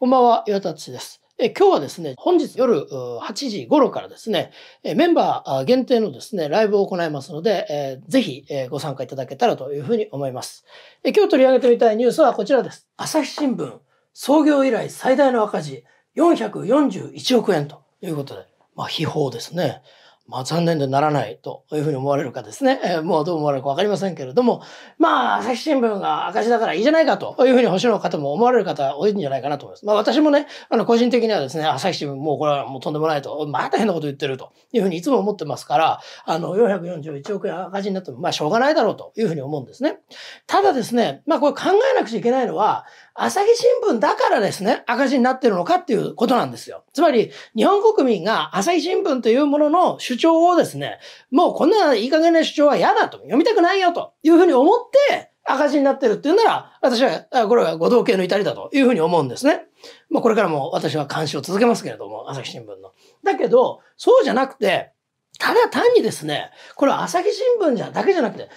こんばんは、岩田です。え今日はですね、本日夜8時頃からですね、メンバー限定のですね、ライブを行いますので、えー、ぜひご参加いただけたらというふうに思います。え今日取り上げてみたいニュースはこちらです。朝日新聞、創業以来最大の赤字、441億円ということで、まあ、秘宝ですね。まあ残念でならないというふうに思われるかですね、えー、もうどう思われるかわかりませんけれども、まあ朝日新聞が赤字だからいいじゃないかというふうに星の方も思われる方多いんじゃないかなと思います。まあ私もね、あの個人的にはですね、朝日新聞もうこれはもうとんでもないと、また変なこと言ってるというふうにいつも思ってますから、あの441億円赤字になってもまあしょうがないだろうというふうに思うんですね。ただですね、まあこれ考えなくちゃいけないのは、朝日新聞だからですね、赤字になってるのかっていうことなんですよ。つまり、日本国民が朝日新聞というものの主張をですね、もうこんないい加減な主張は嫌だと、読みたくないよというふうに思って赤字になってるっていうなら、私は、これはご同系の至りだというふうに思うんですね。まあこれからも私は監視を続けますけれども、朝日新聞の。だけど、そうじゃなくて、ただ単にですね、これは朝日新聞じゃだけじゃなくて、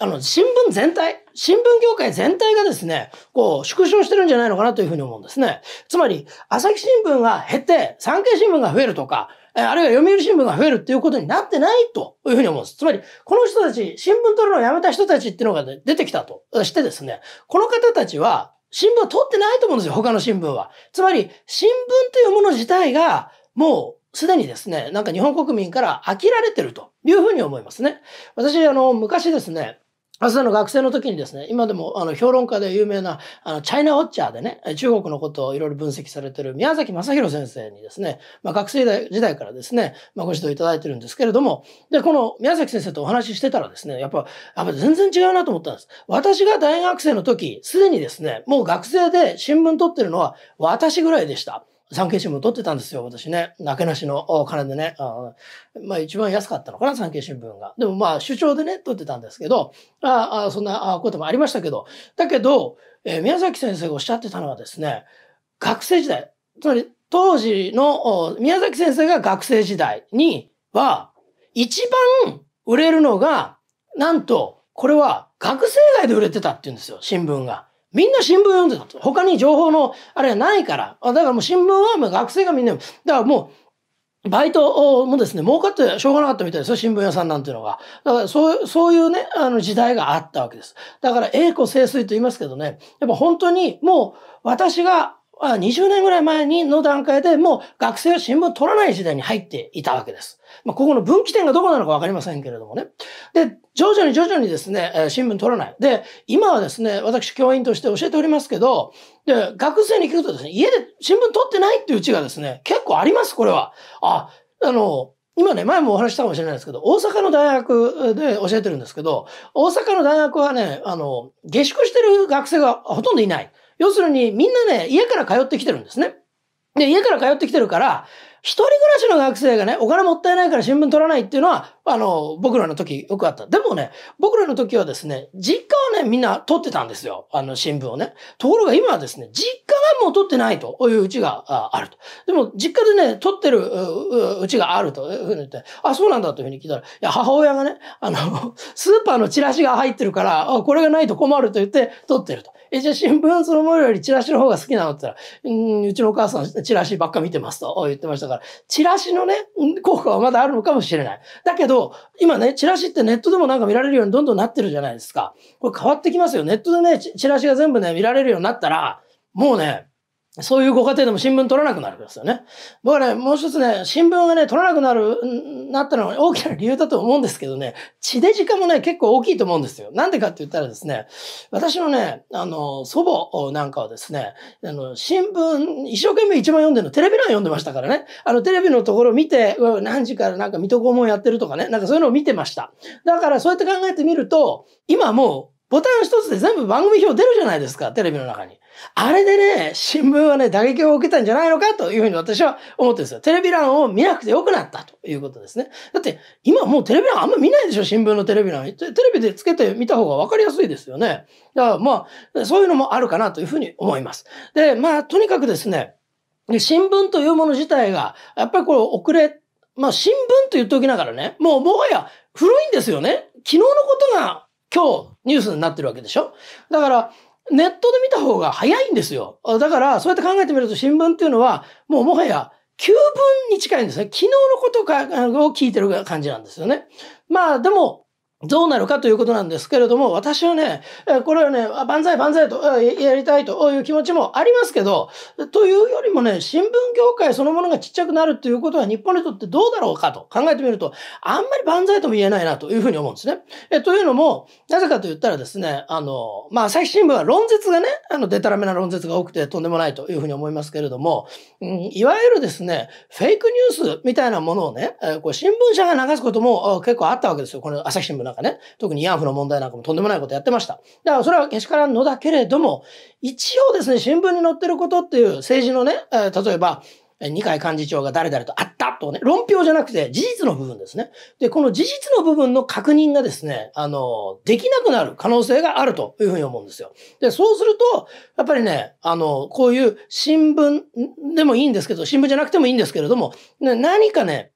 あの、新聞全体、新聞業界全体がですね、こう、縮小してるんじゃないのかなというふうに思うんですね。つまり、朝日新聞が減って、産経新聞が増えるとか、あるいは読売新聞が増えるっていうことになってないというふうに思うんです。つまり、この人たち、新聞取るのをやめた人たちっていうのが、ね、出てきたとしてですね、この方たちは、新聞を取ってないと思うんですよ、他の新聞は。つまり、新聞というもの自体が、もう、すでにですね、なんか日本国民から飽きられてるというふうに思いますね。私、あの、昔ですね、朝の学生の時にですね、今でもあの評論家で有名なあのチャイナウォッチャーでね、中国のことをいろいろ分析されてる宮崎正宏先生にですね、まあ、学生時代からですね、まあ、ご指導いただいてるんですけれども、で、この宮崎先生とお話ししてたらですね、やっぱ、やっぱ全然違うなと思ったんです。私が大学生の時、すでにですね、もう学生で新聞撮ってるのは私ぐらいでした。産経新聞撮ってたんですよ、私ね。なけなしの金でね。あまあ一番安かったのかな、産経新聞が。でもまあ主張でね、撮ってたんですけど、ああそんなこともありましたけど、だけど、えー、宮崎先生がおっしゃってたのはですね、学生時代、つまり当時の宮崎先生が学生時代には、一番売れるのが、なんと、これは学生街で売れてたって言うんですよ、新聞が。みんな新聞読んでたと。他に情報のあれはないから。だからもう新聞はもう学生がみんな、だからもう、バイトもですね、儲かってしょうがなかったみたいですよ、新聞屋さんなんていうのが。だからそう、そういうね、あの時代があったわけです。だから、栄枯盛衰と言いますけどね、やっぱ本当にもう私が20年ぐらい前にの段階でもう学生は新聞取らない時代に入っていたわけです。まあ、ここの分岐点がどこなのかわかりませんけれどもね。で、徐々に徐々にですね、えー、新聞取らない。で、今はですね、私教員として教えておりますけど、で、学生に聞くとですね、家で新聞取ってないっていううちがですね、結構あります、これは。あ、あの、今ね、前もお話したかもしれないですけど、大阪の大学で教えてるんですけど、大阪の大学はね、あの、下宿してる学生がほとんどいない。要するにみんなね、家から通ってきてるんですね。で、家から通ってきてるから、一人暮らしの学生がね、お金もったいないから新聞取らないっていうのは、あの、僕らの時よくあった。でもね、僕らの時はですね、実家はね、みんな取ってたんですよ。あの、新聞をね。ところが今はですね、実家がもう取ってないといううちがあると。でも、実家でね、取ってるうちがあるというふうに言って、あ、そうなんだというふうに聞いたら、いや、母親がね、あの、スーパーのチラシが入ってるから、これがないと困ると言って取ってると。え、じゃあ新聞そのものよりチラシの方が好きなのって言ったら、うん、うちのお母さんチラシばっか見てますと言ってましたから、から、チラシのね、効果はまだあるのかもしれない。だけど、今ね、チラシってネットでもなんか見られるようにどんどんなってるじゃないですか。これ変わってきますよ。ネットでね、チラシが全部ね、見られるようになったら、もうね、そういうご家庭でも新聞取らなくなるんですよね。僕はね、もう一つね、新聞がね、取らなくなる、なったのが大きな理由だと思うんですけどね、地デジ化もね、結構大きいと思うんですよ。なんでかって言ったらですね、私のね、あの、祖母なんかはですね、あの、新聞、一生懸命一番読んでるの、テレビ欄読んでましたからね、あの、テレビのところ見て、何時からなんか水戸黄門やってるとかね、なんかそういうのを見てました。だからそうやって考えてみると、今もう、ボタン一つで全部番組表出るじゃないですか、テレビの中に。あれでね、新聞はね、打撃を受けたんじゃないのかというふうに私は思ってるんですよ。テレビ欄を見なくてよくなったということですね。だって、今もうテレビ欄あんま見ないでしょ、新聞のテレビ欄。テレビでつけてみた方がわかりやすいですよね。だからまあ、そういうのもあるかなというふうに思います。で、まあ、とにかくですね、新聞というもの自体が、やっぱりこれ遅れ、まあ新聞と言っておきながらね、もうもはや古いんですよね。昨日のことが今日ニュースになってるわけでしょだから、ネットで見た方が早いんですよ。だから、そうやって考えてみると新聞っていうのは、もうもはや、旧文に近いんですね。昨日のことかを聞いてる感じなんですよね。まあでも、どうなるかということなんですけれども、私はね、これはね、万歳万歳とやりたいという気持ちもありますけど、というよりもね、新聞業界そのものがちっちゃくなるということは日本にとってどうだろうかと考えてみると、あんまり万歳とも言えないなというふうに思うんですね。えというのも、なぜかと言ったらですね、あの、まあ、朝日新聞は論説がね、あの、デタラメな論説が多くてとんでもないというふうに思いますけれども、うん、いわゆるですね、フェイクニュースみたいなものをね、こう新聞社が流すことも結構あったわけですよ。この朝日新聞かね、特に慰安婦の問題なんかもとんでもないことやってました。だからそれはけしからんのだけれども、一応ですね、新聞に載ってることっていう政治のね、えー、例えば、二階幹事長が誰々と会ったとね、論評じゃなくて事実の部分ですね。で、この事実の部分の確認がですね、あの、できなくなる可能性があるというふうに思うんですよ。で、そうすると、やっぱりね、あの、こういう新聞でもいいんですけど、新聞じゃなくてもいいんですけれども、ね、何かね、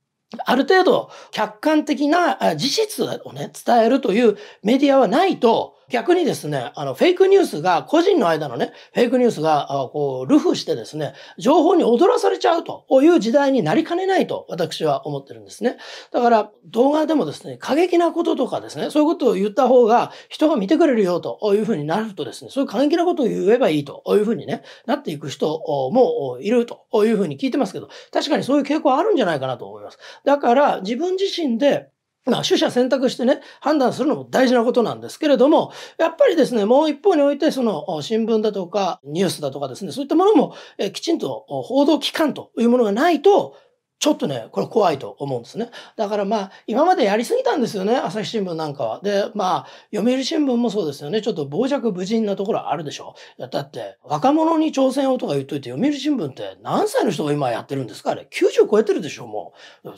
ある程度客観的な事実をね、伝えるというメディアはないと、逆にですね、あの、フェイクニュースが、個人の間のね、フェイクニュースが、こう、ルフしてですね、情報に踊らされちゃうという時代になりかねないと、私は思ってるんですね。だから、動画でもですね、過激なこととかですね、そういうことを言った方が、人が見てくれるよというふうになるとですね、そういう過激なことを言えばいいというふうにね、なっていく人もいるというふうに聞いてますけど、確かにそういう傾向あるんじゃないかなと思います。だから、自分自身で、まあ、取捨選択してね、判断するのも大事なことなんですけれども、やっぱりですね、もう一方において、その、新聞だとか、ニュースだとかですね、そういったものも、えきちんと報道機関というものがないと、ちょっとね、これ怖いと思うんですね。だからまあ、今までやりすぎたんですよね、朝日新聞なんかは。で、まあ、読売新聞もそうですよね。ちょっと傍若無人なところあるでしょ。だって、若者に挑戦をとか言っといて、読売新聞って何歳の人が今やってるんですかあれ。90超えてるでしょ、もう。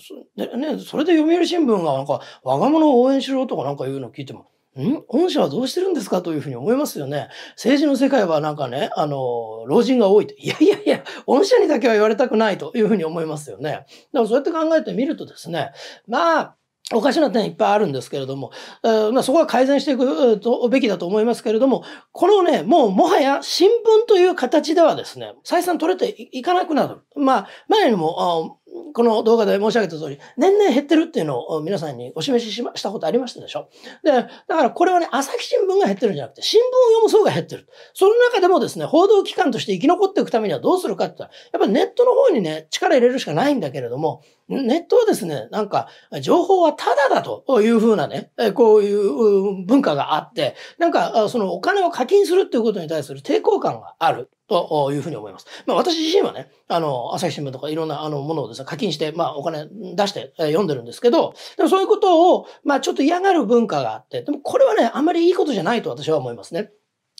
ね、それで読売新聞がなんか、若者を応援しろとかなんか言うの聞いても、ん御社はどうしてるんですかというふうに思いますよね。政治の世界はなんかね、あの、老人が多いと。いやいやいや、御社にだけは言われたくないというふうに思いますよね。でもそうやって考えてみるとですね、まあ、おかしな点いっぱいあるんですけれども、えー、まあ、そこは改善していくべきだと思いますけれども、このね、もうもはや新聞という形ではですね、採算取れていかなくなる。まあ、前にもこの動画で申し上げた通り、年々減ってるっていうのを皆さんにお示ししましたことありましたでしょ。で、だからこれはね、朝日新聞が減ってるんじゃなくて、新聞を読む層が減ってる。その中でもですね、報道機関として生き残っていくためにはどうするかって言ったら、やっぱネットの方にね、力入れるしかないんだけれども、ネットはですね、なんか、情報はタダだというふうなね、こういう文化があって、なんか、そのお金を課金するっていうことに対する抵抗感がある。というふうに思います。まあ、私自身はね、あの、朝日新聞とかいろんなあのものをですね、課金して、まあ、お金出して読んでるんですけど、でもそういうことを、まあ、ちょっと嫌がる文化があって、でもこれはね、あんまりいいことじゃないと私は思いますね。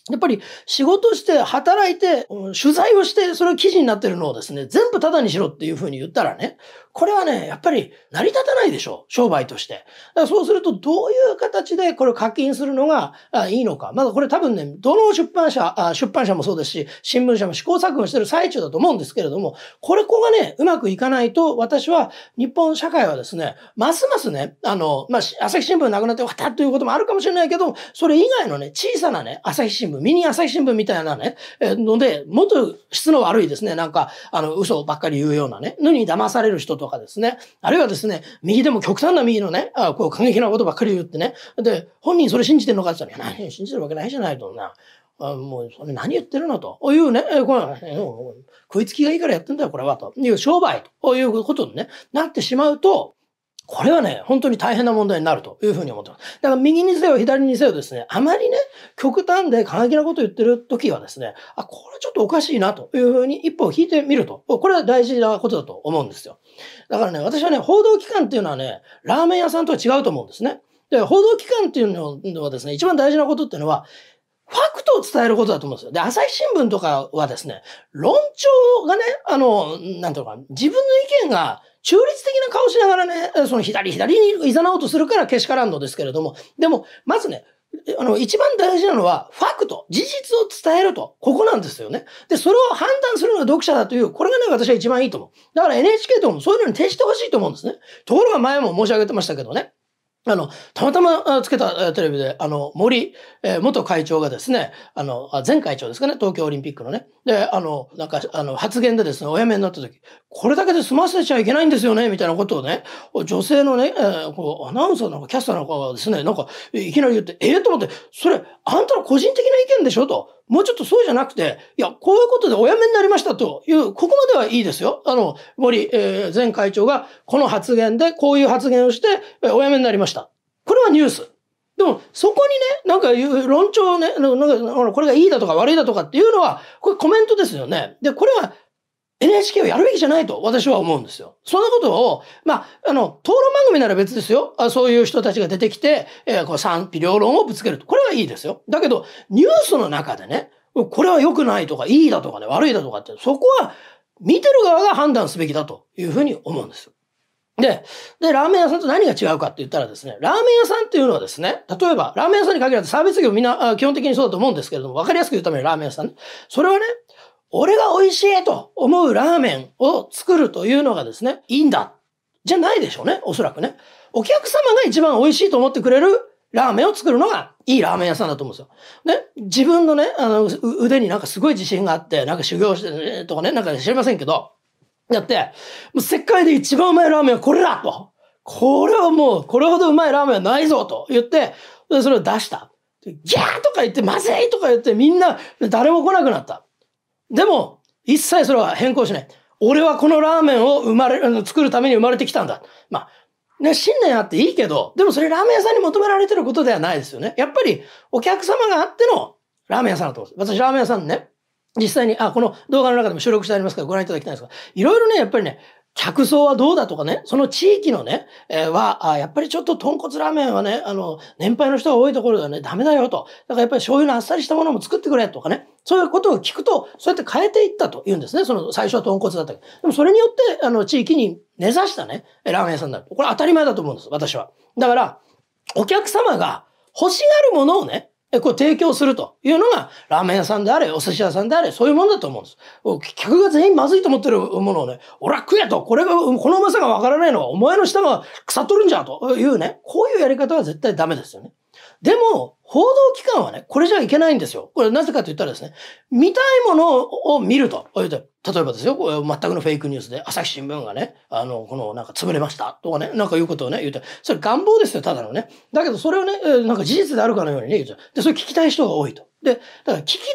やっぱり仕事して働いて、取材をしてそれを記事になってるのをですね、全部タダにしろっていうふうに言ったらね、これはね、やっぱり成り立たないでしょう。商売として。だからそうするとどういう形でこれを課金するのがいいのか。まだこれ多分ね、どの出版社、出版社もそうですし、新聞社も試行錯誤してる最中だと思うんですけれども、これこがね、うまくいかないと私は日本社会はですね、ますますね、あの、まあ、朝日新聞なくなって終わったということもあるかもしれないけど、それ以外のね、小さなね、朝日新聞新聞、ミニ朝日新聞みたいなね、えので、もっと質の悪いですね、なんか、あの、嘘ばっかり言うようなね、のに騙される人とかですね、あるいはですね、右でも極端な右のね、あこう過激なことばっかり言ってね、で、本人それ信じてるのかって言ったら、何信じてるわけないじゃないとな。あもう、それ何言ってるのと。いうね、えこの、え食いつきがいいからやってんだよ、これは。という商売ということに、ね、なってしまうと、これはね、本当に大変な問題になるというふうに思ってます。だから右にせよ左にせよですね、あまりね、極端で過激なことを言ってる時はですね、あ、これちょっとおかしいなというふうに一歩を引いてみると。これは大事なことだと思うんですよ。だからね、私はね、報道機関っていうのはね、ラーメン屋さんとは違うと思うんですね。で、報道機関っていうのはですね、一番大事なことっていうのは、ファクトを伝えることだと思うんですよ。で、朝日新聞とかはですね、論調がね、あの、なんていうのか、自分の意見が中立的な顔しながらね、その左左に誘おうとするからけしからんのですけれども、でも、まずね、あの、一番大事なのは、ファクト、事実を伝えると、ここなんですよね。で、それを判断するのが読者だという、これがね、私は一番いいと思う。だから NHK ともそういうのに徹してほしいと思うんですね。ところが前も申し上げてましたけどね。あの、たまたまつけたテレビで、あの、森、えー、元会長がですね、あの、前会長ですかね、東京オリンピックのね。で、あの、なんか、あの、発言でですね、お辞めになった時、これだけで済ませちゃいけないんですよね、みたいなことをね、女性のね、えー、こう、アナウンサーなのか、キャスターなのかがですね、なんか、いきなり言って、ええー、と思って、それ、あんたの個人的な意見でしょと。もうちょっとそうじゃなくて、いや、こういうことでお辞めになりましたという、ここまではいいですよ。あの、森、えー、前会長がこの発言で、こういう発言をして、えー、お辞めになりました。これはニュース。でも、そこにね、なんか言う論調ね、なんか、これがいいだとか悪いだとかっていうのは、これコメントですよね。で、これは NHK をやるべきじゃないと私は思うんですよ。そんなことを、まあ、あの、討論番組なら別ですよ。あそういう人たちが出てきて、えー、こう賛否両論をぶつけると。これはいいですよ。だけど、ニュースの中でね、これは良くないとか、いいだとかね、悪いだとかって、そこは見てる側が判断すべきだというふうに思うんです。で、で、ラーメン屋さんと何が違うかって言ったらですね、ラーメン屋さんっていうのはですね、例えば、ラーメン屋さんに限らずサービス業みんな、基本的にそうだと思うんですけれども、わかりやすく言うためにラーメン屋さんね。それはね、俺が美味しいと思うラーメンを作るというのがですね、いいんだ。じゃないでしょうね、おそらくね。お客様が一番美味しいと思ってくれるラーメンを作るのがいいラーメン屋さんだと思うんですよ。ね、自分のね、あの、腕になんかすごい自信があって、なんか修行してとかね、なんか知りませんけど、やって、もう世界で一番うまいラーメンはこれだと。これはもう、これほどうまいラーメンはないぞと言って、それを出した。ギャーとか言って、まずいとか言って、みんな、誰も来なくなった。でも、一切それは変更しない。俺はこのラーメンを生まれ、作るために生まれてきたんだ。まあ、ね、信念あっていいけど、でもそれラーメン屋さんに求められてることではないですよね。やっぱり、お客様があってのラーメン屋さんだと思うす。私、ラーメン屋さんね、実際に、あ、この動画の中でも収録してありますからご覧いただきたいんですが、いろいろね、やっぱりね、客層はどうだとかね、その地域のね、えー、は、あやっぱりちょっと豚骨ラーメンはね、あの、年配の人が多いところではね、ダメだよと。だからやっぱり醤油のあっさりしたものも作ってくれとかね、そういうことを聞くと、そうやって変えていったと言うんですね。その最初は豚骨だったけど。でもそれによって、あの、地域に根ざしたね、ラーメン屋さんになる。これ当たり前だと思うんです、私は。だから、お客様が欲しがるものをね、え、これ提供するというのが、ラーメン屋さんであれ、お寿司屋さんであれ、そういうもんだと思うんです。客が全員まずいと思ってるものをね、俺は食えと、これが、このうまさがわからないのは、お前の舌が腐っとるんじゃというね、こういうやり方は絶対ダメですよね。でも、報道機関はね、これじゃいけないんですよ。これなぜかと言ったらですね、見たいものを見ると。例えばですよ、これ全くのフェイクニュースで、朝日新聞がね、あの、このなんか潰れましたとかね、なんかいうことをね、言うて、それ願望ですよ、ただのね。だけどそれをね、なんか事実であるかのようにね、言うて、で、それ聞きたい人が多いと。で、だから聞きたい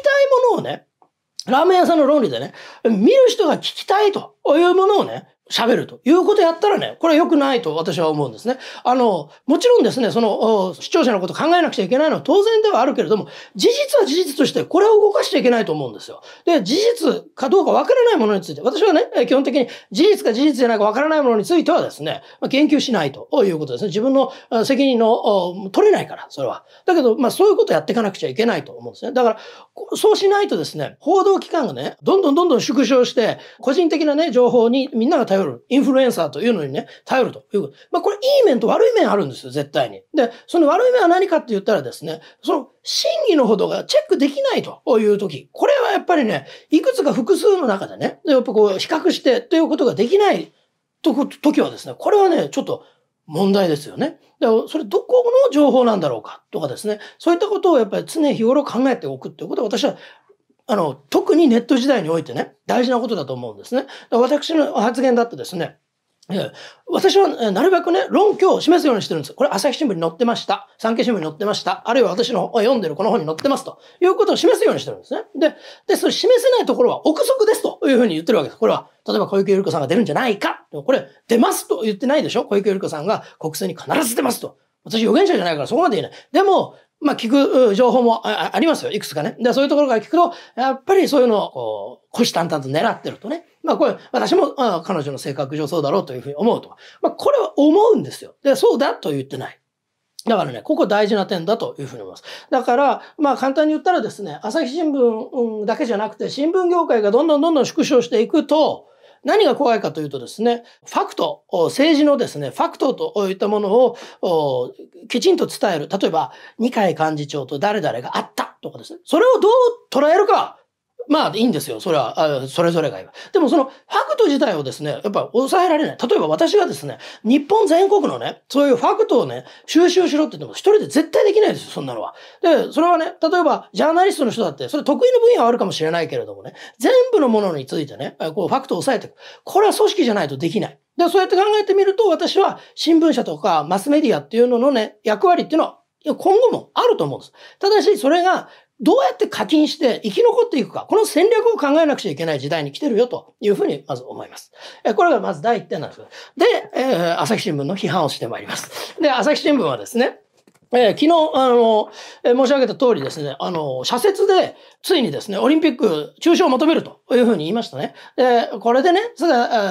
ものをね、ラーメン屋さんの論理でね、見る人が聞きたいというものをね、喋るということやったらね、これは良くないと私は思うんですね。あの、もちろんですね、その、視聴者のこと考えなくちゃいけないのは当然ではあるけれども、事実は事実としてこれを動かしちゃいけないと思うんですよ。で、事実かどうかわからないものについて、私はね、基本的に事実か事実じゃないかわからないものについてはですね、言及しないということですね。自分の責任の取れないから、それは。だけど、まあそういうことをやっていかなくちゃいけないと思うんですね。だから、そうしないとですね、報道機関がね、どんどんどんどん縮小して、個人的なね、情報にみんなが頼頼る。インフルエンサーというのにね、頼るという。まあ、これいい面と悪い面あるんですよ、絶対に。で、その悪い面は何かって言ったらですね、その真偽のほどがチェックできないという時、これはやっぱりね、いくつか複数の中でね、やっぱこう比較してということができないと時はですね、これはね、ちょっと問題ですよね。だからそれどこの情報なんだろうかとかですね、そういったことをやっぱり常日頃考えておくっていうことは私はあの、特にネット時代においてね、大事なことだと思うんですね。私の発言だとですね、え私はなるべくね、論拠を示すようにしてるんです。これ朝日新聞に載ってました。産経新聞に載ってました。あるいは私の読んでるこの本に載ってます。ということを示すようにしてるんですね。で、で、それ示せないところは憶測ですというふうに言ってるわけです。これは、例えば小池百合子さんが出るんじゃないか。これ、出ますと言ってないでしょ小池百合子さんが国政に必ず出ますと。私預言者じゃないからそこまで言えない。でも、まあ、聞く情報もありますよ。いくつかね。で、そういうところから聞くと、やっぱりそういうのを、こう、腰淡々と狙ってるとね。まあ、これ、私も、彼女の性格上そうだろうというふうに思うと。まあ、これは思うんですよ。で、そうだと言ってない。だからね、ここ大事な点だというふうに思います。だから、まあ簡単に言ったらですね、朝日新聞だけじゃなくて、新聞業界がどんどんどんどん縮小していくと、何が怖いかというとですね、ファクト、政治のですね、ファクトといったものをきちんと伝える。例えば、二階幹事長と誰々があったとかですね、それをどう捉えるかまあいいんですよ。それは、あそれぞれが今。でもそのファクト自体をですね、やっぱ抑えられない。例えば私がですね、日本全国のね、そういうファクトをね、収集しろって言っても一人で絶対できないですよ、そんなのは。で、それはね、例えばジャーナリストの人だって、それ得意の分野はあるかもしれないけれどもね、全部のものについてね、こうファクトを抑えていく。これは組織じゃないとできない。で、そうやって考えてみると、私は新聞社とかマスメディアっていうののね、役割っていうのは今後もあると思うんです。ただし、それがどうやって課金して生き残っていくか、この戦略を考えなくちゃいけない時代に来てるよというふうにまず思います。えこれがまず第一点なんです。で、えー、朝日新聞の批判をしてまいります。で、朝日新聞はですね、えー、昨日、あの、えー、申し上げた通りですね、あの、社説で、ついにですね、オリンピック中止を求めるというふうに言いましたね。で、これでね、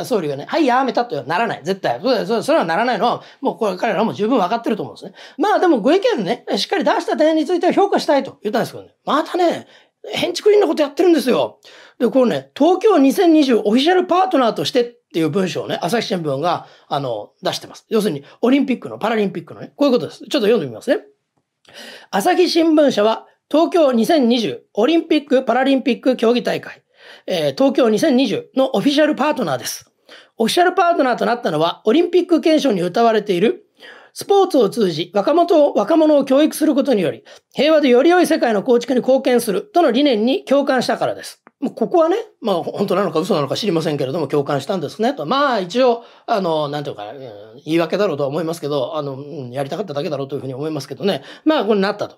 総理がね、はい、やめたとはならない。絶対。それはならないのは、もうこれ彼らも十分分かってると思うんですね。まあでもご意見ね、しっかり出した点については評価したいと言ったんですけどね。またね、変築ンのことやってるんですよ。で、これね、東京2020オフィシャルパートナーとしてっていう文章をね、朝日新聞が、あの、出してます。要するに、オリンピックの、パラリンピックのね、こういうことです。ちょっと読んでみますね。朝日新聞社は、東京2020オリンピック・パラリンピック競技大会、えー、東京2020のオフィシャルパートナーです。オフィシャルパートナーとなったのは、オリンピック憲章に歌われている、スポーツを通じ若者を、若者を教育することにより、平和でより良い世界の構築に貢献するとの理念に共感したからです。ここはね、まあ本当なのか嘘なのか知りませんけれども共感したんですねと。まあ一応、あの、なんていうか、うん、言い訳だろうとは思いますけど、あの、うん、やりたかっただけだろうというふうに思いますけどね。まあこれなったと。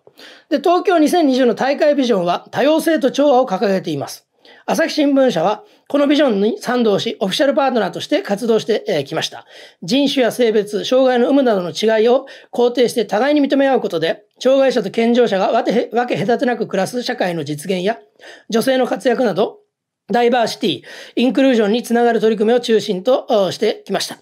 で、東京2020の大会ビジョンは多様性と調和を掲げています。朝日新聞社は、このビジョンに賛同し、オフィシャルパートナーとして活動してきました。人種や性別、障害の有無などの違いを肯定して互いに認め合うことで、障害者と健常者が分け隔てなく暮らす社会の実現や、女性の活躍など、ダイバーシティ、インクルージョンにつながる取り組みを中心としてきました。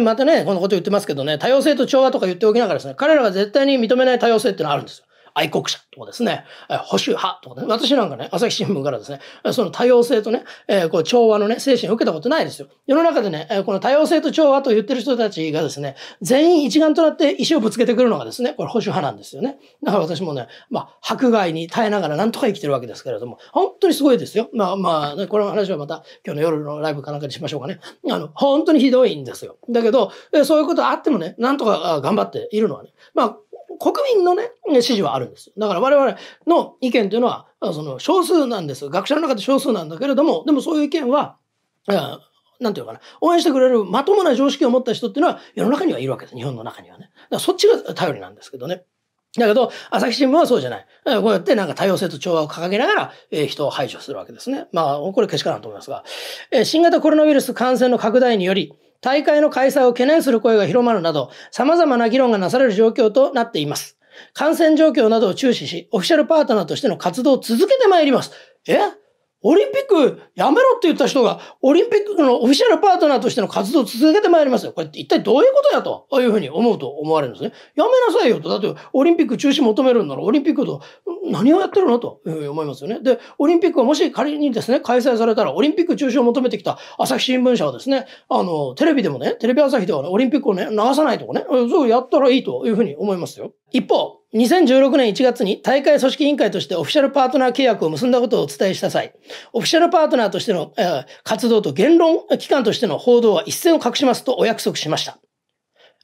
またね、このこと言ってますけどね、多様性と調和とか言っておきながらですね、彼らが絶対に認めない多様性ってのはあるんですよ。愛国者とかですね、保守派とかね、私なんかね、朝日新聞からですね、その多様性とね、えこう調和のね、精神を受けたことないですよ。世の中でね、この多様性と調和と言ってる人たちがですね、全員一丸となって石をぶつけてくるのがですね、これ保守派なんですよね。だから私もね、まあ、迫害に耐えながらなんとか生きてるわけですけれども、本当にすごいですよ。まあまあ、この話はまた今日の夜のライブかなんかにしましょうかね。あの、本当にひどいんですよ。だけど、そういうことあってもね、なんとか頑張っているのはね、まあ、国民のね、支持はあるんですだから我々の意見というのは、その少数なんです。学者の中で少数なんだけれども、でもそういう意見は、なんていうかな、応援してくれるまともな常識を持った人っていうのは世の中にはいるわけです。日本の中にはね。だからそっちが頼りなんですけどね。だけど、朝日新聞はそうじゃない。こうやってなんか多様性と調和を掲げながら、えー、人を排除するわけですね。まあ、これけしからんと思いますが、えー、新型コロナウイルス感染の拡大により、大会の開催を懸念する声が広まるなど、様々な議論がなされる状況となっています。感染状況などを注視し、オフィシャルパートナーとしての活動を続けてまいります。えオリンピックやめろって言った人が、オリンピックのオフィシャルパートナーとしての活動を続けてまいりますよ。これ一体どういうことやというふうに思うと思われるんですね。やめなさいよと。だってオリンピック中止求めるんならオリンピックと何をやってるのというふうに思いますよね。で、オリンピックはもし仮にですね、開催されたらオリンピック中止を求めてきた朝日新聞社はですね、あの、テレビでもね、テレビ朝日ではね、オリンピックをね、流さないとかね、そうやったらいいというふうに思いますよ。一方、2016年1月に大会組織委員会としてオフィシャルパートナー契約を結んだことをお伝えした際、オフィシャルパートナーとしての、えー、活動と言論機関としての報道は一線を画しますとお約束しました。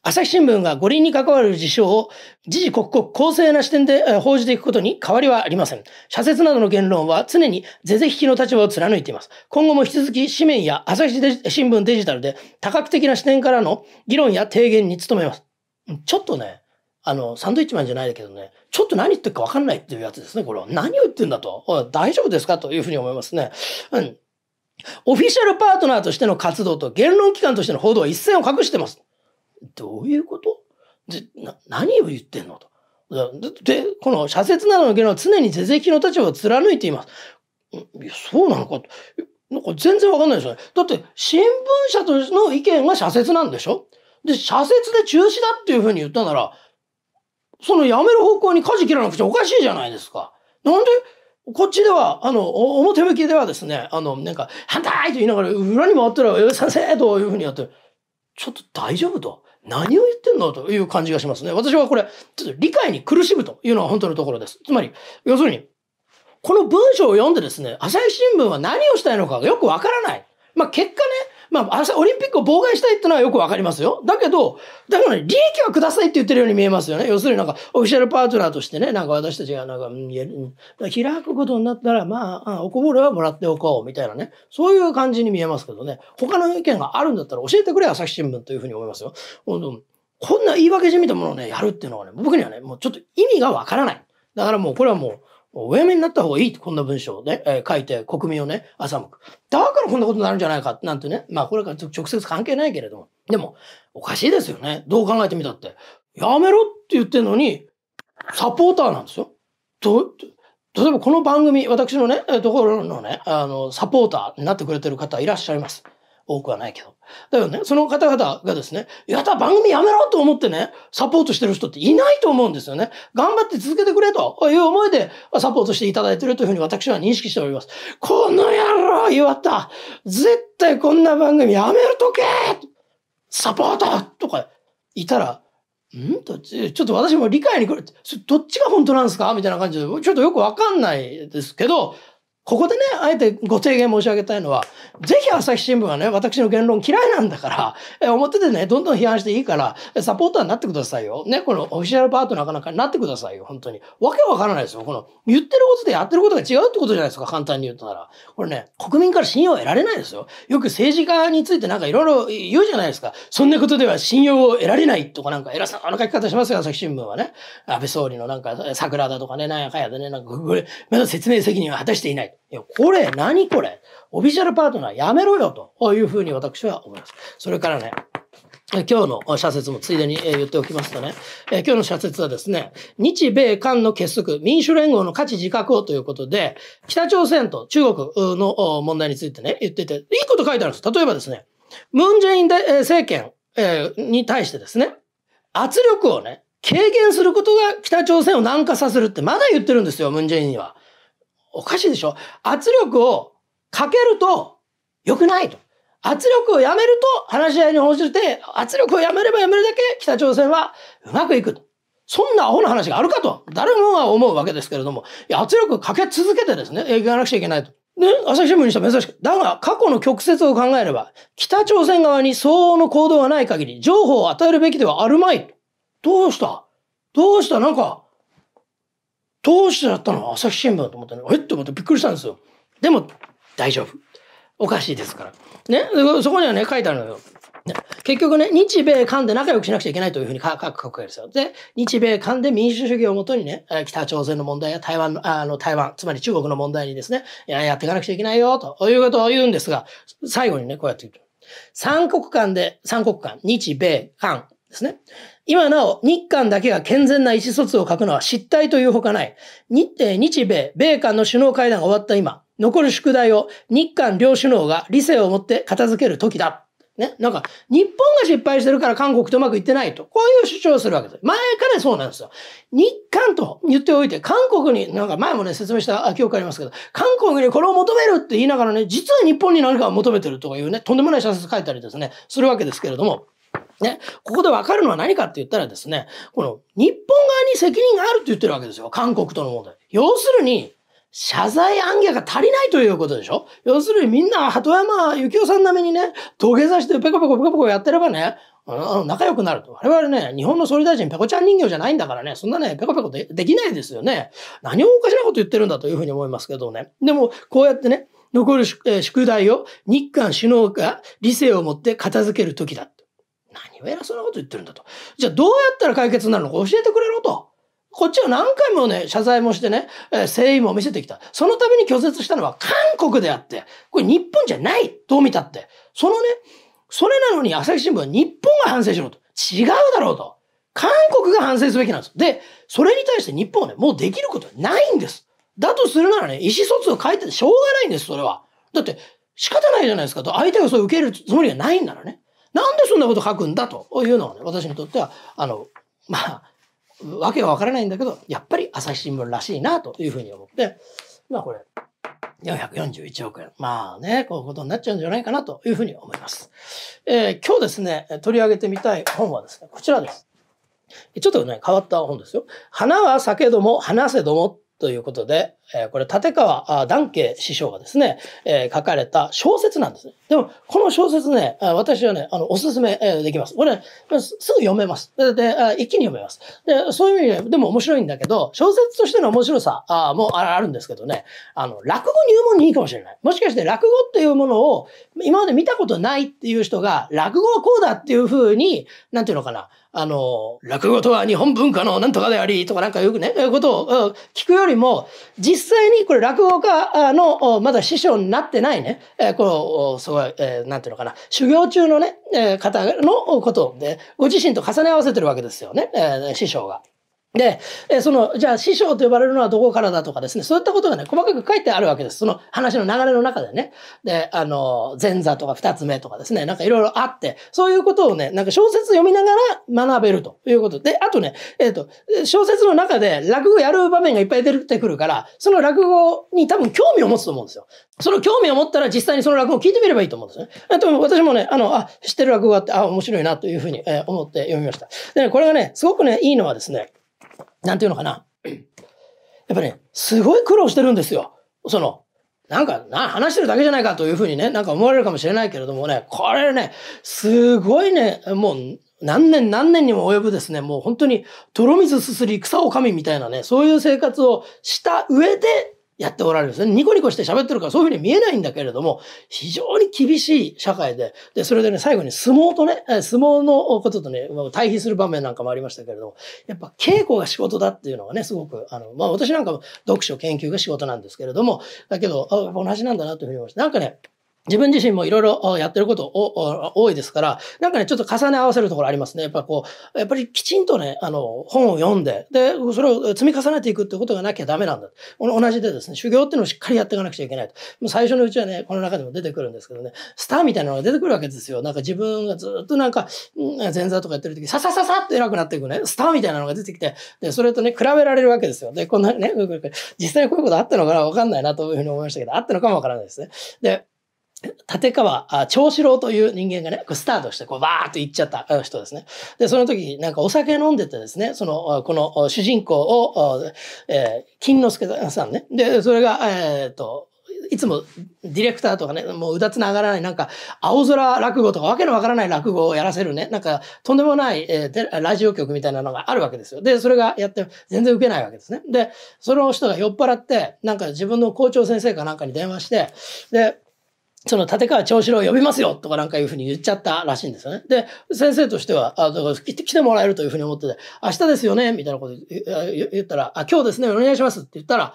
朝日新聞が五輪に関わる事象を時事刻々公正な視点で報じていくことに変わりはありません。社説などの言論は常に是々引きの立場を貫いています。今後も引き続き紙面や朝日新聞デジタルで多角的な視点からの議論や提言に努めます。ちょっとね、あの、サンドイッチマンじゃないけどね、ちょっと何言ってるか分かんないっていうやつですね、これは。何を言ってんだと。大丈夫ですかというふうに思いますね。うん。オフィシャルパートナーとしての活動と言論機関としての報道は一線を画してます。どういうことで、な、何を言ってんのと。で、この社説などの言論は常に是々非の立場を貫いています。いや、そうなのかと。なんか全然わかんないですよね。だって、新聞社との意見が社説なんでしょで、社説で中止だっていうふうに言ったなら、その辞める方向に舵切らなくちゃおかしいじゃないですか。なんでこっちでは、あの、表向きではですね、あの、なんか、反対と言いながら、裏に回ったら、えー、先生というふうにやって、ちょっと大丈夫と。何を言ってんのという感じがしますね。私はこれ、ちょっと理解に苦しむというのは本当のところです。つまり、要するに、この文章を読んでですね、朝日新聞は何をしたいのかがよくわからない。まあ、結果ね、まあ、オリンピックを妨害したいってのはよくわかりますよ。だけど、だから、ね、利益はくださいって言ってるように見えますよね。要するになんか、オフィシャルパートナーとしてね、なんか私たちがなんか、うん、開くことになったら、まあ、おこぼれはもらっておこう、みたいなね。そういう感じに見えますけどね。他の意見があるんだったら教えてくれ、朝日新聞というふうに思いますよ。こんな言い訳じみたものをね、やるっていうのはね、僕にはね、もうちょっと意味がわからない。だからもう、これはもう、おやめになった方がいいって、こんな文章をね、えー、書いて国民をね、欺く。だからこんなことになるんじゃないか、なんてね。まあこれから直接関係ないけれども。でも、おかしいですよね。どう考えてみたって。やめろって言ってんのに、サポーターなんですよ。と、例えばこの番組、私のね、ところのね、あの、サポーターになってくれてる方いらっしゃいます。多くはないけど。だよね、その方々がですね、やった番組やめろと思ってね、サポートしてる人っていないと思うんですよね。頑張って続けてくれという思いでサポートしていただいてるというふうに私は認識しております。この野郎岩田絶対こんな番組やめるとけサポートとかいたら、んと、ちょっと私も理解に来れ、どっちが本当なんですかみたいな感じで、ちょっとよくわかんないですけど、ここでね、あえてご提言申し上げたいのは、ぜひ朝日新聞はね、私の言論嫌いなんだから、え表でね、どんどん批判していいから、サポーターになってくださいよ。ね、このオフィシャルパートナーかなんかになってくださいよ、本当に。わけわからないですよ。この、言ってることでやってることが違うってことじゃないですか、簡単に言うとなら。これね、国民から信用を得られないですよ。よく政治家についてなんかいろいろ言うじゃないですか。そんなことでは信用を得られないとかなんか、偉さ、あの書き方しますよ、朝日新聞はね。安倍総理のなんか、桜だとかね、なんやかんやでね、なんか、これ、まだ説明責任は果たしていない。いや、これ、何これ、オフィシャルパートナーやめろよ、というふうに私は思います。それからね、今日の社説もついでに言っておきますとね、今日の社説はですね、日米韓の結束、民主連合の価値自覚をということで、北朝鮮と中国の問題についてね、言ってて、いいこと書いてあるんです。例えばですね、ムンジェイン政権に対してですね、圧力をね、軽減することが北朝鮮を軟化させるってまだ言ってるんですよ、ムンジェインには。おかしいでしょ圧力をかけると良くないと。圧力をやめると話し合いに応じて、圧力をやめればやめるだけ北朝鮮はうまくいくと。そんなアホな話があるかと、誰もが思うわけですけれども、圧力かけ続けてですね、行かなくちゃいけないと。ね、朝日新聞にしたら珍しく。だが、過去の曲折を考えれば、北朝鮮側に相応の行動がない限り、情報を与えるべきではあるまい。どうしたどうしたなんか、どうしてだったの朝日新聞だと思ったの。えって思ってびっくりしたんですよ。でも、大丈夫。おかしいですから。ね、そこにはね、書いてあるのよ。結局ね、日米韓で仲良くしなくちゃいけないというふうに書くわけですよ。で、日米韓で民主主義をもとにね、北朝鮮の問題や台湾の、あの、台湾、つまり中国の問題にですね、ややっていかなくちゃいけないよ、ということを言うんですが、最後にね、こうやって言うと。三国間で、三国間、日米韓ですね。今なお、日韓だけが健全な意思疎通を書くのは失態というほかない。日、日米、米韓の首脳会談が終わった今、残る宿題を日韓両首脳が理性を持って片付ける時だ。ね。なんか、日本が失敗してるから韓国とうまくいってないと。こういう主張をするわけです。前からそうなんですよ。日韓と言っておいて、韓国に、なんか前もね、説明した記憶ありますけど、韓国にこれを求めるって言いながらね、実は日本に何かを求めてるとかいうね、とんでもない写説書いたりですね、するわけですけれども。ね、ここでわかるのは何かって言ったらですね、この日本側に責任があるって言ってるわけですよ。韓国との問題。要するに、謝罪案件が足りないということでしょ要するにみんな鳩山幸夫さん並みにね、土下座してペコペコペコペコやってればね、仲良くなると。我々ね、日本の総理大臣ペコちゃん人形じゃないんだからね、そんなね、ペコペコでできないですよね。何をおかしなこと言ってるんだというふうに思いますけどね。でも、こうやってね、残る宿題を日韓首脳が理性を持って片付ける時だ。何を偉そうなこと言ってるんだと。じゃあどうやったら解決になるのか教えてくれろと。こっちは何回もね、謝罪もしてね、えー、誠意も見せてきた。そのために拒絶したのは韓国であって、これ日本じゃない。どう見たって。そのね、それなのに朝日新聞は日本が反省しろと。違うだろうと。韓国が反省すべきなんです。で、それに対して日本はね、もうできることはないんです。だとするならね、意思疎通を変えててしょうがないんです、それは。だって、仕方ないじゃないですかと。相手がそう受けるつもりがないんならね。なんでそんなこと書くんだというのはね、私にとっては、あの、まあ、わけはわからないんだけど、やっぱり朝日新聞らしいなというふうに思って、まあこれ、441億円。まあね、こういうことになっちゃうんじゃないかなというふうに思います。えー、今日ですね、取り上げてみたい本はですね、こちらです。ちょっとね、変わった本ですよ。花は酒ども、話せどもということで、えこれ立川談慶師匠がですね、え書かれた小説なんですね。でも、この小説ね、私はね、あの、おすすめできます。これ、ね、すぐ読めます。で、一気に読めます。で、そういう意味で、でも面白いんだけど、小説としての面白さもあるんですけどね、あの、落語入門にいいかもしれない。もしかして落語っていうものを今まで見たことないっていう人が、落語はこうだっていうふうに、なんていうのかな、あの、落語とは日本文化のなんとかでありとかなんかよくね、ことを聞くよりも、実実際にこれ落語家のまだ師匠になってないね、えー、このすごい、えー、なんていうのかな、修行中のね、えー、方のことで、ご自身と重ね合わせてるわけですよね、えー、師匠が。で、えその、じゃあ師匠と呼ばれるのはどこからだとかですね、そういったことがね、細かく書いてあるわけです。その話の流れの中でね。で、あの、前座とか二つ目とかですね、なんかいろいろあって、そういうことをね、なんか小説読みながら学べるということで、あとね、えっ、ー、と、小説の中で落語やる場面がいっぱい出てくるから、その落語に多分興味を持つと思うんですよ。その興味を持ったら実際にその落語を聞いてみればいいと思うんですね。あと私もね、あの、あ、知ってる落語があって、あ、面白いなというふうに、え思って読みました。で、ね、これがね、すごくね、いいのはですね、なんていうのかな。やっぱね、すごい苦労してるんですよ。その、なんか、な、話してるだけじゃないかというふうにね、なんか思われるかもしれないけれどもね、これね、すごいね、もう、何年何年にも及ぶですね、もう本当に泥水すすり草を噛みみたいなね、そういう生活をした上で、やっておられるんですね。ニコニコして喋ってるからそういうふうに見えないんだけれども、非常に厳しい社会で、で、それでね、最後に相撲とね、相撲のこととね、対比する場面なんかもありましたけれども、やっぱ稽古が仕事だっていうのがね、すごく、あの、まあ私なんかも読書研究が仕事なんですけれども、だけど、あ同じなんだなというふうに思いました。なんかね、自分自身もいろいろやってること多いですから、なんかね、ちょっと重ね合わせるところありますね。やっぱこう、やっぱりきちんとね、あの、本を読んで、で、それを積み重ねていくってことがなきゃダメなんだ。同じでですね、修行っていうのをしっかりやっていかなくちゃいけないと。もう最初のうちはね、この中でも出てくるんですけどね、スターみたいなのが出てくるわけですよ。なんか自分がずっとなんか、前座とかやってる時、ささささっと偉くなっていくね、スターみたいなのが出てきて、で、それとね、比べられるわけですよ。で、こんなね、実際こういうことあったのかなわかんないなというふうに思いましたけど、あったのかもわからないですね。で、立川あ長四郎という人間がね、スタートして、こう、バーっと行っちゃった人ですね。で、その時、なんかお酒飲んでてですね、その、この主人公を、えー、金之助さんね。で、それが、えー、っと、いつもディレクターとかね、もううだつながらない、なんか、青空落語とかわけのわからない落語をやらせるね、なんか、とんでもない、えー、ラジオ局みたいなのがあるわけですよ。で、それがやって、全然受けないわけですね。で、その人が酔っ払って、なんか自分の校長先生かなんかに電話して、で、その立川長四郎呼びますよとかなんかいうふうに言っちゃったらしいんですよね。で、先生としては、あだから来てもらえるというふうに思ってて、明日ですよねみたいなこと言ったら、あ、今日ですね、お願いしますって言ったら、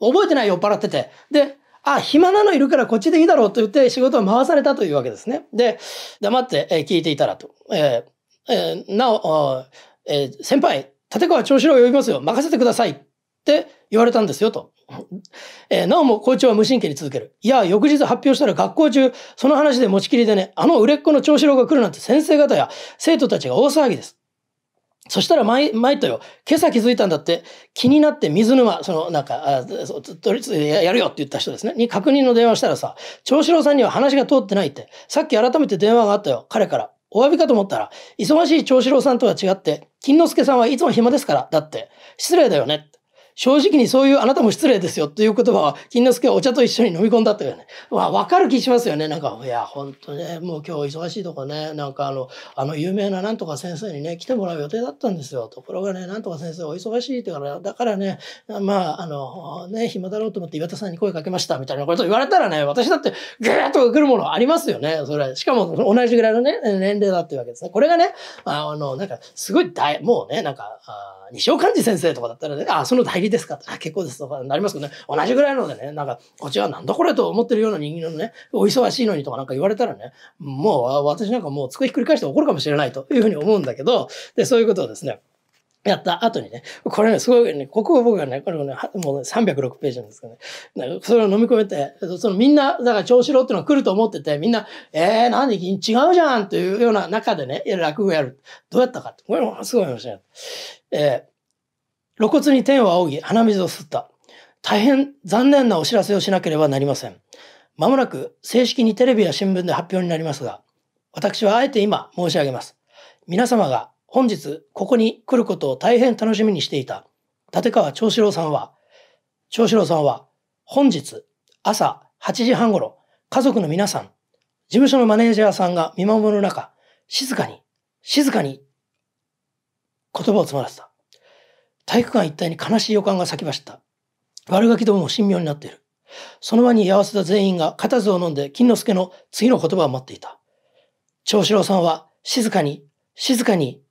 覚えてない酔っ払ってて、で、あ、暇なのいるからこっちでいいだろうと言って仕事を回されたというわけですね。で、黙って聞いていたらと。えー、えー、なお、えー、先輩、立川長四郎呼びますよ。任せてくださいって言われたんですよと。えー、なおも校長は無神経に続ける。いや、翌日発表したら学校中、その話で持ちきりでね、あの売れっ子の長四郎が来るなんて先生方や生徒たちが大騒ぎです。そしたらまいとよ、今朝気づいたんだって、気になって水沼、その、なんか、あとりあやるよって言った人ですね、に確認の電話したらさ、長四郎さんには話が通ってないって、さっき改めて電話があったよ、彼から。お詫びかと思ったら、忙しい長四郎さんとは違って、金之助さんはいつも暇ですから、だって、失礼だよね。正直にそういうあなたも失礼ですよという言葉は、金之助はお茶と一緒に飲み込んだっていうね。わ、わかる気しますよね。なんか、いや、本当ね、もう今日忙しいとこね、なんかあの、あの有名ななんとか先生にね、来てもらう予定だったんですよ。ところがね、なんとか先生お忙しいってから、だからね、まあ、あの、ね、暇だろうと思って岩田さんに声かけましたみたいなこと言われたらね、私だってぐーっと来るものありますよね。それ。しかも同じぐらいのね、年齢だっていうわけですね。これがね、あの、なんか、すごい大、もうね、なんか、あ西尾幹事先生とかだったらね、あ、その代理ですかあ、結構ですとかなりますけどね、同じぐらいのでね、なんか、こっちはなんだこれと思ってるような人間のね、お忙しいのにとかなんか言われたらね、もう私なんかもう机ひっくり返して怒るかもしれないというふうに思うんだけど、で、そういうことをですね、やった後にね、これね、すごいね、ここを僕がね、これもね、もう、ね、306ページなんですけどね、それを飲み込めて、そのみんな、だから長四郎っていうのは来ると思ってて、みんな、えー、なんで違うじゃんというような中でね、落語やる。どうやったかって。これもすごい面白い。えー、露骨に天を仰ぎ、鼻水を吸った。大変残念なお知らせをしなければなりません。まもなく正式にテレビや新聞で発表になりますが、私はあえて今申し上げます。皆様が本日ここに来ることを大変楽しみにしていた立川長四郎さんは、長四郎さんは本日朝8時半頃、家族の皆さん、事務所のマネージャーさんが見守る中、静かに、静かに言葉を詰まらせた。体育館一帯に悲しい予感が咲きました。悪ガキどもも神妙になっている。その場に居合わせた全員が固唾を飲んで金之助の次の言葉を待っていた。長四郎さんは静かに、静かに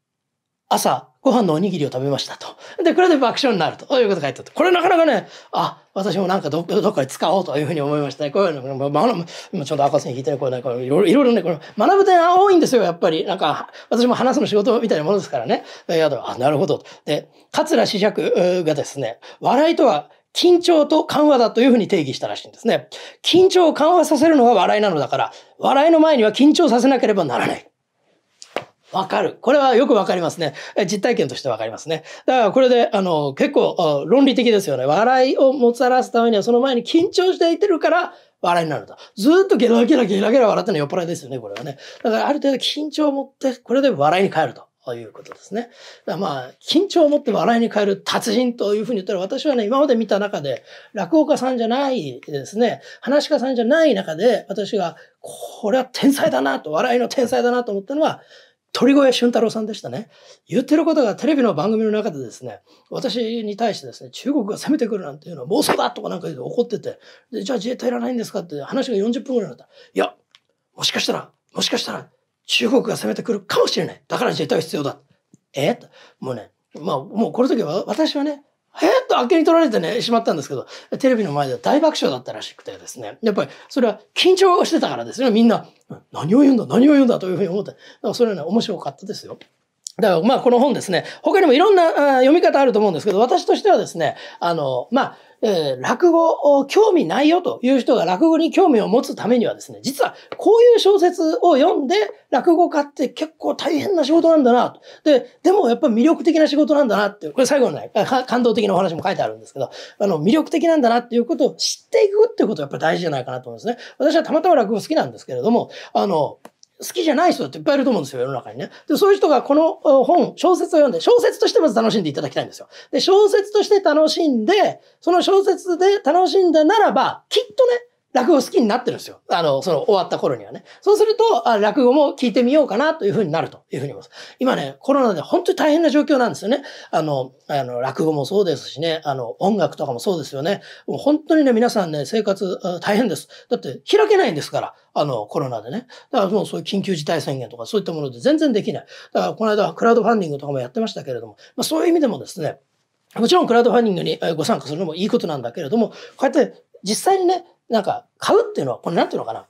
朝、ご飯のおにぎりを食べましたと。で、これで爆笑になるということが書いてと。これなかなかね、あ、私もなんかどどっかで使おうというふうに思いましたね。こういうの、まあ、今ちょっと赤線引いてる、こういうれいろいろね、この学ぶ点が多いんですよ、やっぱり。なんか、私も話すの仕事みたいなものですからね。いやあ、なるほど。で、桂史尺がですね、笑いとは緊張と緩和だというふうに定義したらしいんですね。緊張を緩和させるのが笑いなのだから、笑いの前には緊張させなければならない。わかる。これはよくわかりますね。実体験としてわかりますね。だからこれで、あの、結構論理的ですよね。笑いをもつらすためには、その前に緊張していてるから、笑いになると。ずっとゲラゲラゲラゲラ笑っての酔っ払いですよね、これはね。だからある程度緊張を持って、これで笑いに変えると。いうことですね。だまあ、緊張を持って笑いに変える達人というふうに言ったら、私はね、今まで見た中で、落語家さんじゃないですね、話し家さんじゃない中で、私が、これは天才だなと、笑いの天才だなと思ったのは、鳥越俊太郎さんでしたね。言ってることがテレビの番組の中でですね、私に対してですね、中国が攻めてくるなんていうのは妄想だとかなんか言って怒ってて、でじゃあ自衛隊いらないんですかって話が40分ぐらいになった。いや、もしかしたら、もしかしたら、中国が攻めてくるかもしれない。だから自衛隊は必要だ。えもうね、まあ、もうこの時は私はね、えっと、あけに取られてね、しまったんですけど、テレビの前で大爆笑だったらしくてですね、やっぱりそれは緊張してたからですね、みんな、何を言うんだ、何を言うんだというふうに思って、だからそれはね、面白かったですよ。だからまあこの本ですね、他にもいろんな読み方あると思うんですけど、私としてはですね、あの、まあ、えー、落語、興味ないよという人が落語に興味を持つためにはですね、実はこういう小説を読んで落語家って結構大変な仕事なんだなと。で、でもやっぱり魅力的な仕事なんだなっていう、これ最後のね、感動的なお話も書いてあるんですけど、あの、魅力的なんだなっていうことを知っていくっていうことがやっぱり大事じゃないかなと思うんですね。私はたまたま落語好きなんですけれども、あの、好きじゃない人だっていっぱいいると思うんですよ、世の中にね。で、そういう人がこの本、小説を読んで、小説としてまず楽しんでいただきたいんですよ。で、小説として楽しんで、その小説で楽しんだならば、きっとね、落語好きになってるんですよ。あの、その終わった頃にはね。そうすると、あ落語も聞いてみようかなというふうになるというふうに思います。今ね、コロナで本当に大変な状況なんですよね。あの、あの、落語もそうですしね、あの、音楽とかもそうですよね。もう本当にね、皆さんね、生活大変です。だって開けないんですから、あの、コロナでね。だからもうそういう緊急事態宣言とかそういったもので全然できない。だからこの間、クラウドファンディングとかもやってましたけれども、まあそういう意味でもですね、もちろんクラウドファンディングにご参加するのもいいことなんだけれども、こうやって実際にね、なんか、買うっていうのは、これなんていうのかな。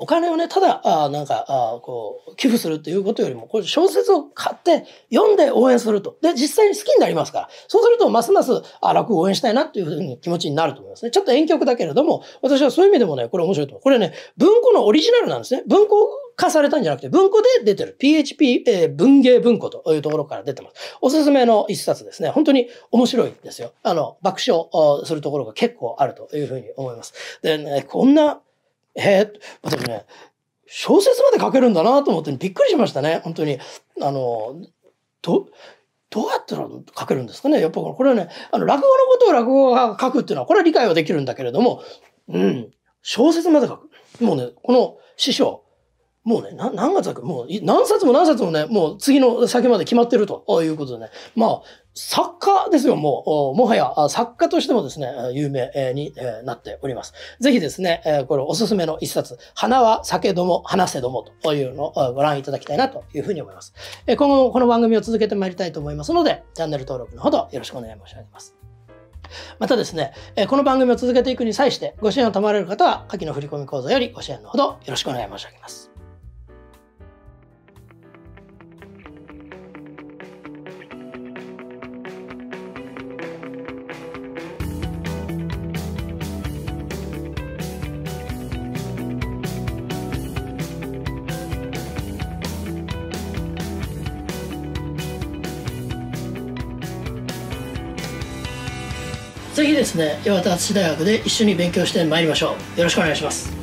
お金をね、ただ、あなんか、あこう、寄付するっていうことよりも、これ小説を買って読んで応援すると。で、実際に好きになりますから。そうすると、ますます、あ、楽を応援したいなっていうふうに気持ちになると思いますね。ちょっと遠曲だけれども、私はそういう意味でもね、これ面白いと思う。これね、文庫のオリジナルなんですね。文庫化されたんじゃなくて、文庫で出てる。PHP、えー、文芸文庫というところから出てます。おすすめの一冊ですね。本当に面白いですよ。あの、爆笑するところが結構あるというふうに思います。でね、こんな、えー、私ね、小説まで書けるんだなと思ってびっくりしましたね。本当に。あの、ど、どうやったら書けるんですかねやっぱこれはね、あの、落語のことを落語が書くっていうのは、これは理解はできるんだけれども、うん、小説まで書く。もうね、この師匠、もうね、何月だっけもう何冊も何冊もね、もう次の先まで決まってるということでね。まあ、作家ですよ、もう。もはや作家としてもですね、有名になっております。ぜひですね、これおすすめの一冊、花は酒ども、話せどもというのをご覧いただきたいなというふうに思います。今後もこの番組を続けてまいりたいと思いますので、チャンネル登録のほどよろしくお願い申し上げます。またですね、この番組を続けていくに際して、ご支援を賜れる方は、下記の振込口座よりご支援のほどよろしくお願い申し上げます。ね岩田敦大学で一緒に勉強してまいりましょうよろしくお願いします